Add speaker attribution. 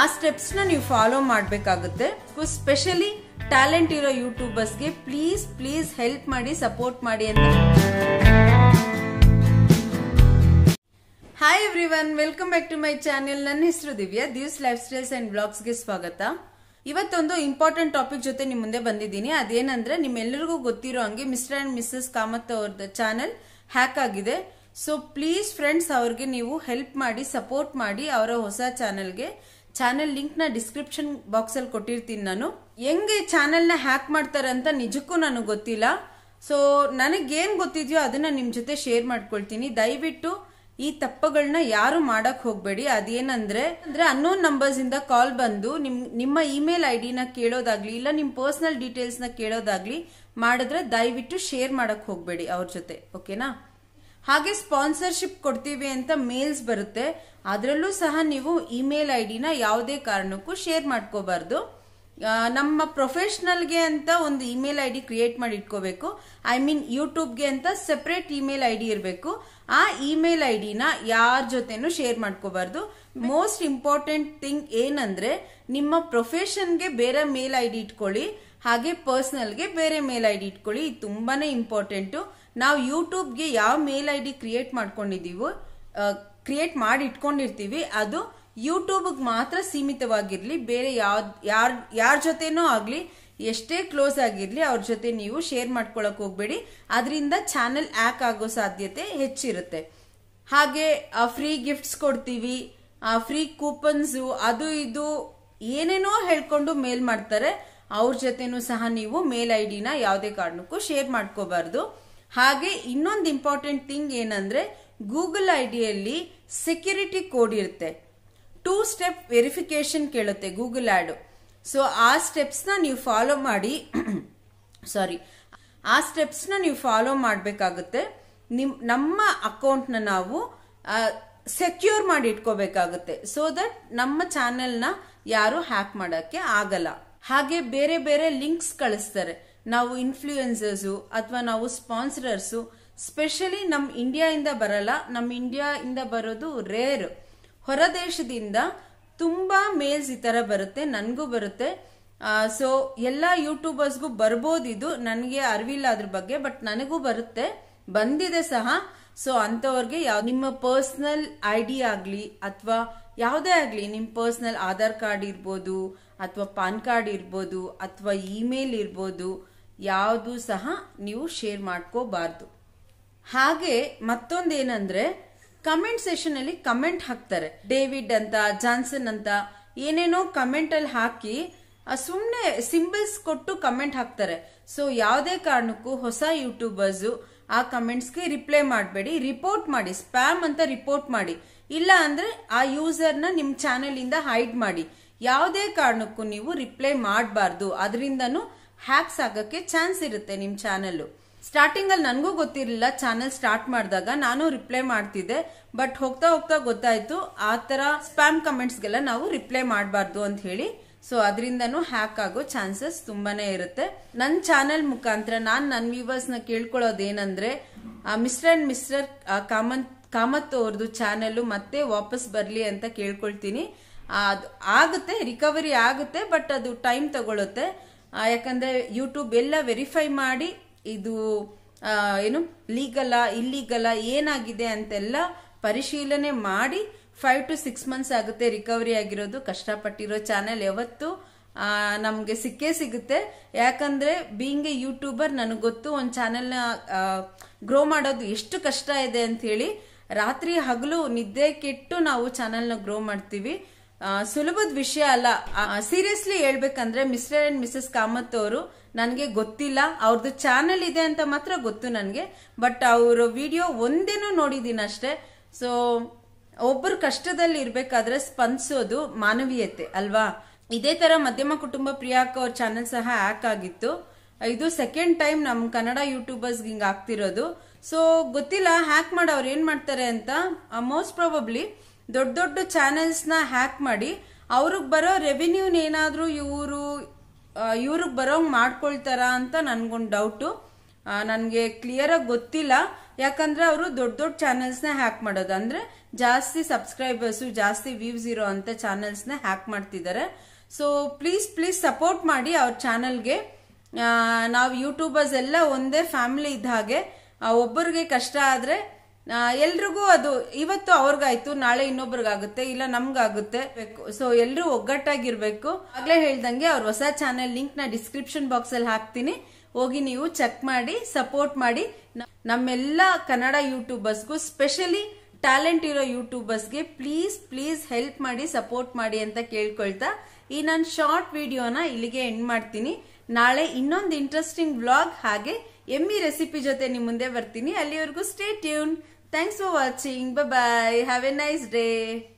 Speaker 1: ಆ ನ ನೀವು ಫಾಲೋ ಮಾಡಬೇಕಾಗುತ್ತೆ ಸ್ಪೆಷಲಿ ಟ್ಯಾಲೆಂಟ್ ಇರೋ ಯೂಟ್ಯೂಬರ್ಸ್ಗೆ ಪ್ಲೀಸ್ ಪ್ಲೀಸ್ ಹೆಲ್ಪ್ ಮಾಡಿ ಸಪೋರ್ಟ್ ಮಾಡಿ ಅಂತ hi everyone welcome back to my channel ನನ್ನ ಹೆಸರು Divya Divs lifestyles and ಬ್ಲಾಗ್ಸ್ಗೆ ಸ್ವಾಗತ ಇವತ್ತೊಂದು ಇಂಪಾರ್ಟೆಂಟ್ ಟಾಪಿಕ್ ಜೊತೆ ನಿಮ್ಮ ಮುಂದೆ ಬಂದಿದ್ದೀನಿ ಅದೇನಂದ್ರೆ ನಿಮ್ಮೆಲ್ಲರಿಗೂ ಗೊತ್ತಿರೋ ಹಂಗೆ ಮಿಸ್ಟರ್ ಅಂಡ್ ಮಿಸ್ಸಸ್ ಕಾಮತ್ ಅವ್ರದ ಚಾನೆಲ್ ಹ್ಯಾಕ್ ಆಗಿದೆ ಸೊ ಪ್ಲೀಸ್ ಫ್ರೆಂಡ್ಸ್ ಅವ್ರಿಗೆ ನೀವು ಹೆಲ್ಪ್ ಮಾಡಿ ಸಪೋರ್ಟ್ ಮಾಡಿ ಅವರ ಹೊಸ ಚಾನೆಲ್ಗೆ ಚಾನೆಲ್ ಲಿಂಕ್ನ ಡಿಸ್ಕ್ರಿಪ್ಷನ್ ಬಾಕ್ಸಲ್ಲಿ ಕೊಟ್ಟಿರ್ತೀನಿ ನಾನು ಹೆಂಗೆ ಚಾನೆಲ್ನ ಹ್ಯಾಕ್ ಮಾಡ್ತಾರೆ ಅಂತ ನಿಜಕ್ಕೂ ನನಗೆ ಗೊತ್ತಿಲ್ಲ ಸೊ ನನಗೇನು ಗೊತ್ತಿದೆಯೋ ಅದನ್ನು ನಿಮ್ಮ ಜೊತೆ ಶೇರ್ ಮಾಡ್ಕೊಳ್ತೀನಿ ದಯವಿಟ್ಟು ಈ ತಪ್ಪುಗಳನ್ನ ಯಾರು ಮಾಡಕ್ ಹೋಗಬೇಡಿ ಅದೇನಂದ್ರೆ ಅಂದ್ರೆ ಅನ್ನೋನ್ ನಂಬರ್ಸ್ ಇಂದ ಕಾಲ್ ಬಂದು ನಿಮ್ ನಿಮ್ಮ ಇಮೇಲ್ ಐ ಡಿನ ಕೇಳೋದಾಗ್ಲಿ ಇಲ್ಲ ನಿಮ್ಮ ಪರ್ಸನಲ್ ಡೀಟೇಲ್ಸ್ನ ಕೇಳೋದಾಗ್ಲಿ ಮಾಡಿದ್ರೆ ದಯವಿಟ್ಟು ಶೇರ್ ಮಾಡಕ್ ಹೋಗಬೇಡಿ ಅವ್ರ ಜೊತೆ ಓಕೆನಾ ಹಾಗೆ ಸ್ಪಾನ್ಸರ್ಶಿಪ್ ಕೊಡ್ತೀವಿ ಅಂತ ಮೇಲ್ಸ್ ಬರುತ್ತೆ ಅದರಲ್ಲೂ ಸಹ ನೀವು ಇಮೇಲ್ ಐ ಡಿನ ಯಾವುದೇ ಕಾರಣಕ್ಕೂ ಶೇರ್ ಮಾಡ್ಕೋಬಾರ್ದು ನಮ್ಮ ಪ್ರೊಫೆಷ್ನಲ್ಗೆ ಅಂತ ಒಂದು ಇಮೇಲ್ ಐ ಡಿ ಕ್ರಿಯೇಟ್ ಮಾಡಿ ಇಟ್ಕೋಬೇಕು ಐ ಮೀನ್ ಯೂಟ್ಯೂಬ್ಗೆ ಅಂತ ಸೆಪ್ರೇಟ್ ಇಮೇಲ್ ಐ ಡಿ ಇರಬೇಕು ಆ ಇಮೇಲ್ ಐ ಡಿನ ಯಾರ ಜೊತೆನೂ ಶೇರ್ ಮಾಡ್ಕೋಬಾರ್ದು ಮೋಸ್ಟ್ ಇಂಪಾರ್ಟೆಂಟ್ ಥಿಂಗ್ ಏನಂದ್ರೆ ನಿಮ್ಮ ಪ್ರೊಫೆಷನ್ಗೆ ಬೇರೆ ಮೇಲ್ ಐ ಡಿ ಇಟ್ಕೊಳ್ಳಿ ಹಾಗೆ ಪರ್ಸ್ನಲ್ಗೆ ಬೇರೆ ಮೇಲ್ ಐ ಡಿ ಇಟ್ಕೊಳ್ಳಿ ತುಂಬಾನೇ ಇಂಪಾರ್ಟೆಂಟು ನಾವು ಯೂಟ್ಯೂಬ್ಗೆ ಯಾವ ಮೇಲ್ ಐ ಡಿ ಕ್ರಿಯೇಟ್ ಮಾಡ್ಕೊಂಡಿದ್ದೀವೋ ಕ್ರಿಯೇಟ್ ಮಾಡಿ ಇಟ್ಕೊಂಡಿರ್ತೀವಿ ಅದು ಯೂಟ್ಯೂಬ್ಗೆ ಮಾತ್ರ ಸೀಮಿತವಾಗಿರಲಿ ಬೇರೆ ಯಾವ್ದು ಯಾರ ಯಾರ ಜೊತೆನೂ ಆಗಲಿ ಎಷ್ಟೇ ಕ್ಲೋಸ್ ಆಗಿರಲಿ ಅವ್ರ ಜೊತೆ ನೀವು ಶೇರ್ ಮಾಡ್ಕೊಳಕ್ ಹೋಗ್ಬೇಡಿ ಅದರಿಂದ ಚಾನೆಲ್ ಆ್ಯಕ್ ಆಗೋ ಸಾಧ್ಯತೆ ಹೆಚ್ಚಿರುತ್ತೆ ಹಾಗೆ ಫ್ರೀ ಗಿಫ್ಟ್ಸ್ ಕೊಡ್ತೀವಿ ಫ್ರೀ ಕೂಪನ್ಸು ಅದು ಇದು ಏನೇನೋ ಹೇಳ್ಕೊಂಡು ಮೇಲ್ ಮಾಡ್ತಾರೆ ಅವ್ರ ಜೊತೆನೂ ಸಹ ನೀವು ಮೇಲ್ ಐ ಡಿನ ಯಾವುದೇ ಕಾರಣಕ್ಕೂ ಶೇರ್ ಮಾಡ್ಕೋಬಾರ್ದು ಹಾಗೆ ಇನ್ನೊಂದು ಇಂಪಾರ್ಟೆಂಟ್ ಥಿಂಗ್ ಏನಂದ್ರೆ ಗೂಗಲ್ ಡಿಯಲ್ಲಿ ಸೆಕ್ಯೂರಿಟಿ ಕೋಡ್ ಇರುತ್ತೆ ಟೂ ಸ್ಟೆಪ್ ವೆರಿಫಿಕೇಶನ್ ಕೇಳುತ್ತೆ ಗೂಗಲ್ ಆ್ಯಡು ಸೊ ಆ ಸ್ಟೆಪ್ಸ್ನ ನೀವು ಫಾಲೋ ಮಾಡಿ ಸಾರಿ ಆ ಸ್ಟೆಪ್ಸ್ನ ನೀವು ಫಾಲೋ ಮಾಡಬೇಕಾಗುತ್ತೆ ನಿಮ್ ನಮ್ಮ ಅಕೌಂಟ್ನ ನಾವು ಸೆಕ್ಯೂರ್ ಮಾಡಿ ಇಟ್ಕೋಬೇಕಾಗುತ್ತೆ ಸೊ ದಟ್ ನಮ್ಮ ಚಾನೆಲ್ನ ಯಾರು ಹ್ಯಾಕ್ ಮಾಡೋಕ್ಕೆ ಆಗಲ್ಲ ಹಾಗೆ ಬೇರೆ ಬೇರೆ ಲಿಂಕ್ಸ್ ಕಳಿಸ್ತಾರೆ ನಾವು ಇನ್ಫ್ಲೂಯೆನ್ಸರ್ಸು ಅಥವಾ ನಾವು ಸ್ಪಾನ್ಸರರ್ಸು ಸ್ಪೆಷಲಿ ನಮ್ಮ ಇಂಡಿಯಾಯಿಂದ ಬರಲ್ಲ ನಮ್ಮ ಇಂಡಿಯಾಯಿಂದ ಬರೋದು ರೇರ್ ಹೊರ ದೇಶದಿಂದ ತುಂಬಾ ಮೇಲ್ಸ್ ಈ ಥರ ಬರುತ್ತೆ ನನಗೂ ಬರುತ್ತೆ ಸೊ ಎಲ್ಲ ಯೂಟ್ಯೂಬರ್ಸ್ಗೂ ಬರ್ಬೋದು ಇದು ನನಗೆ ಅರಿವಿಲ್ಲ ಅದ್ರ ಬಗ್ಗೆ ಬಟ್ ನನಗೂ ಬರುತ್ತೆ ಬಂದಿದೆ ಸಹ ಸೊ ಅಂಥವ್ರಿಗೆ ಯಾವ ನಿಮ್ಮ ಪರ್ಸ್ನಲ್ ಐ ಡಿ ಆಗಲಿ ಅಥವಾ ಯಾವುದೇ ಆಗಲಿ ನಿಮ್ಮ ಪರ್ಸ್ನಲ್ ಆಧಾರ್ ಕಾರ್ಡ್ ಇರ್ಬೋದು ಅಥವಾ ಪಾನ್ ಕಾರ್ಡ್ ಇರ್ಬೋದು ಅಥವಾ ಇಮೇಲ್ ಇರ್ಬೋದು ಯಾವುದು ಸಹ ನೀವು ಶೇರ್ ಮಾಡ್ಕೋಬಾರ್ದು ಹಾಗೆ ಮತ್ತೊಂದೇನಂದ್ರೆ ಕಮೆಂಟ್ ಅಲ್ಲಿ ಕಮೆಂಟ್ ಹಾಕ್ತಾರೆ ಡೇವಿಡ್ ಅಂತ ಜಾನ್ಸನ್ ಅಂತ ಏನೇನೋ ಅಲ್ಲಿ ಹಾಕಿ ಸುಮ್ಮನೆ ಸಿಂಬಲ್ಸ್ ಕೊಟ್ಟು ಕಮೆಂಟ್ ಹಾಕ್ತಾರೆ ಸೊ ಯಾವುದೇ ಕಾರಣಕ್ಕೂ ಹೊಸ ಯೂಟ್ಯೂಬರ್ಸ್ ಆ ಕಮೆಂಟ್ಸ್ಗೆ ರಿಪ್ಲೈ ಮಾಡಬೇಡಿ ರಿಪೋರ್ಟ್ ಮಾಡಿ ಸ್ಪ್ಯಾಮ್ ಅಂತ ರಿಪೋರ್ಟ್ ಮಾಡಿ ಇಲ್ಲ ಅಂದ್ರೆ ಆ ಯೂಸರ್ನ ನಿಮ್ಮ ಇಂದ ಹೈಡ್ ಮಾಡಿ ಯಾವುದೇ ಕಾರಣಕ್ಕೂ ನೀವು ರಿಪ್ಲೈ ಮಾಡಬಾರ್ದು ಅದರಿಂದನು ಹ್ಯಾಕ್ಸ್ ಆಗೋಕ್ಕೆ ಚಾನ್ಸ್ ಇರುತ್ತೆ ನಿಮ್ಮ ಚಾನಲ್ಲು ಸ್ಟಾರ್ಟಿಂಗಲ್ಲಿ ನನಗೂ ಗೊತ್ತಿರಲಿಲ್ಲ ಚಾನಲ್ ಸ್ಟಾರ್ಟ್ ಮಾಡಿದಾಗ ನಾನು ರಿಪ್ಲೈ ಮಾಡ್ತಿದ್ದೆ ಬಟ್ ಹೋಗ್ತಾ ಹೋಗ್ತಾ ಗೊತ್ತಾಯಿತು ಆ ಥರ ಸ್ಪ್ಯಾಮ್ ಕಮೆಂಟ್ಸ್ಗೆಲ್ಲ ನಾವು ರಿಪ್ಲೈ ಮಾಡಬಾರ್ದು ಅಂತ ಹೇಳಿ ಸೊ ಅದರಿಂದನೂ ಹ್ಯಾಕ್ ಆಗೋ ಚಾನ್ಸಸ್ ತುಂಬಾನೇ ಇರುತ್ತೆ ನನ್ನ ಚಾನೆಲ್ ಮುಖಾಂತರ ನಾನು ನನ್ನ ವ್ಯೂವರ್ಸ್ನ ಕೇಳ್ಕೊಳ್ಳೋದೇನೆಂದರೆ ಮಿಸ್ಟರ್ ಆ್ಯಂಡ್ ಮಿಸ್ಟರ್ ಕಾಮನ್ ಕಾಮತ್ ಅವ್ರದ್ದು ಚಾನೆಲ್ ಮತ್ತೆ ವಾಪಸ್ ಬರಲಿ ಅಂತ ಕೇಳ್ಕೊಳ್ತೀನಿ ಅದು ಆಗುತ್ತೆ ರಿಕವರಿ ಆಗುತ್ತೆ ಬಟ್ ಅದು ಟೈಮ್ ತಗೊಳುತ್ತೆ ಯಾಕಂದರೆ ಯೂಟ್ಯೂಬ್ ಎಲ್ಲ ವೆರಿಫೈ ಮಾಡಿ ಇದು ಏನು ಲೀಗಲ ಇಲ್ಲೀಗಲ ಏನಾಗಿದೆ ಅಂತೆಲ್ಲ ಪರಿಶೀಲನೆ ಮಾಡಿ ಫೈವ್ ಟು ಸಿಕ್ಸ್ ಮಂತ್ಸ್ ಆಗುತ್ತೆ ರಿಕವರಿ ಆಗಿರೋದು ಕಷ್ಟಪಟ್ಟಿರೋ ಚಾನೆಲ್ ಯಾವತ್ತು ನಮಗೆ ಸಿಕ್ಕೇ ಸಿಗುತ್ತೆ ಯಾಕಂದರೆ ಬೀಯಿಂಗ್ ಎ ಯೂಟ್ಯೂಬರ್ ನನಗೆ ಗೊತ್ತು ಒಂದು ಚಾನೆಲ್ನ ಗ್ರೋ ಮಾಡೋದು ಎಷ್ಟು ಕಷ್ಟ ಇದೆ ಅಂತ ಹೇಳಿ ರಾತ್ರಿ ಹಗಲು ನಿದ್ದೆ ಕೆಟ್ಟು ನಾವು ಚಾನೆಲ್ನ ಗ್ರೋ ಮಾಡ್ತೀವಿ ಸುಲಭದ ವಿಷಯ ಅಲ್ಲ ಸೀರಿಯಸ್ಲಿ ಹೇಳ್ಬೇಕಂದ್ರೆ ಮಿಸ್ಟರ್ ಅಂಡ್ ಮಿಸಸ್ ಕಾಮತ್ ಅವರು ನನಗೆ ಗೊತ್ತಿಲ್ಲ ಅವ್ರದ್ದು ಚಾನೆಲ್ ಇದೆ ಅಂತ ಮಾತ್ರ ಗೊತ್ತು ನನಗೆ ಬಟ್ ಅವರ ವಿಡಿಯೋ ಒಂದೇನು ನೋಡಿದ್ದೀನಿ ಅಷ್ಟೇ ಸೊ ಒಬ್ಬರು ಕಷ್ಟದಲ್ಲಿ ಇರಬೇಕಾದ್ರೆ ಸ್ಪಂದಿಸೋದು ಮಾನವೀಯತೆ ಅಲ್ವಾ ಇದೇ ತರ ಮಧ್ಯಮ ಕುಟುಂಬ ಪ್ರಿಯಾಕ ಅವ್ರ ಚಾನೆಲ್ ಸಹ ಹ್ಯಾಕ್ ಆಗಿತ್ತು ಇದು ಸೆಕೆಂಡ್ ಟೈಮ್ ನಮ್ಮ ಕನ್ನಡ ಯೂಟ್ಯೂಬರ್ಸ್ ಹಿಂಗ್ ಆಗ್ತಿರೋದು ಸೊ ಗೊತ್ತಿಲ್ಲ ಹ್ಯಾಕ್ ಮಾಡಿ ಅವ್ರು ಏನು ಮಾಡ್ತಾರೆ ಅಂತ ಮೋಸ್ಟ್ ಪ್ರಾಬಬ್ಲಿ ದೊಡ್ಡ ದೊಡ್ಡ ಚಾನೆಲ್ಸ್ನ ಹ್ಯಾಕ್ ಮಾಡಿ ಅವ್ರಿಗೆ ಬರೋ ರೆವಿನ್ಯೂನೇನಾದರೂ ಇವರು ಇವ್ರಿಗೆ ಬರೋಂಗೆ ಮಾಡ್ಕೊಳ್ತಾರ ಅಂತ ನನಗೊಂದು ಡೌಟು ನನಗೆ ಕ್ಲಿಯರಾಗಿ ಗೊತ್ತಿಲ್ಲ ಯಾಕಂದರೆ ಅವರು ದೊಡ್ಡ ದೊಡ್ಡ ಚಾನೆಲ್ಸ್ನ ಹ್ಯಾಕ್ ಮಾಡೋದು ಅಂದರೆ ಜಾಸ್ತಿ ಸಬ್ಸ್ಕ್ರೈಬರ್ಸು ಜಾಸ್ತಿ ವ್ಯೂಸ್ ಇರೋ ಅಂಥ ಚಾನೆಲ್ಸ್ನ ಹ್ಯಾಕ್ ಮಾಡ್ತಿದ್ದಾರೆ ಸೊ ಪ್ಲೀಸ್ ಪ್ಲೀಸ್ ಸಪೋರ್ಟ್ ಮಾಡಿ ಅವ್ರ ಚಾನಲ್ಗೆ ನಾವು ಯೂಟ್ಯೂಬರ್ಸ್ ಎಲ್ಲ ಒಂದೇ ಫ್ಯಾಮಿಲಿ ಇದ್ದ ಹಾಗೆ ಒಬ್ಬರಿಗೆ ಕಷ್ಟ ಆದರೆ ಎಲ್ರಿಗೂ ಅದು ಇವತ್ತು ಅವ್ರಿಗಾಯ್ತು ನಾಳೆ ಇನ್ನೊಬ್ರಿಗಾಗುತ್ತೆ ಇಲ್ಲ ನಮ್ಗಾಗುತ್ತೆ ಸೊ ಎಲ್ರು ಒಗ್ಗಟ್ಟಾಗಿರ್ಬೇಕು ಆಗ್ಲೇ ಹೇಳ್ದಂಗೆ ಅವ್ರ ಹೊಸ ಚಾನೆಲ್ ಲಿಂಕ್ ನ ಡಿಸ್ಕ್ರಿಪ್ಷನ್ ಬಾಕ್ಸ್ ಅಲ್ಲಿ ಹಾಕ್ತೀನಿ ಹೋಗಿ ನೀವು ಚೆಕ್ ಮಾಡಿ ಸಪೋರ್ಟ್ ಮಾಡಿ ನಮ್ಮೆಲ್ಲ ಕನ್ನಡ ಯೂಟ್ಯೂಬರ್ಸ್ಗೂ ಸ್ಪೆಷಲಿ ಟ್ಯಾಲೆಂಟ್ ಇರೋ ಯೂಟ್ಯೂಬರ್ಸ್ಗೆ ಪ್ಲೀಸ್ ಪ್ಲೀಸ್ ಹೆಲ್ಪ್ ಮಾಡಿ ಸಪೋರ್ಟ್ ಮಾಡಿ ಅಂತ ಕೇಳ್ಕೊಳ್ತಾ ಈ ನನ್ನ ಶಾರ್ಟ್ ವಿಡಿಯೋನ ಇಲ್ಲಿಗೆ ಎಂಡ್ ಮಾಡ್ತೀನಿ ನಾಳೆ ಇನ್ನೊಂದು ಇಂಟ್ರೆಸ್ಟಿಂಗ್ ಬ್ಲಾಗ್ ಹಾಗೆ ಎಮ್ಮಿ ರೆಸಿಪಿ ಜೊತೆ ನಿಮ್ಮ ಮುಂದೆ ಬರ್ತೀನಿ ಅಲ್ಲಿವರೆಗೂ stay tune Thanks for watching. Bye bye. Have a nice day.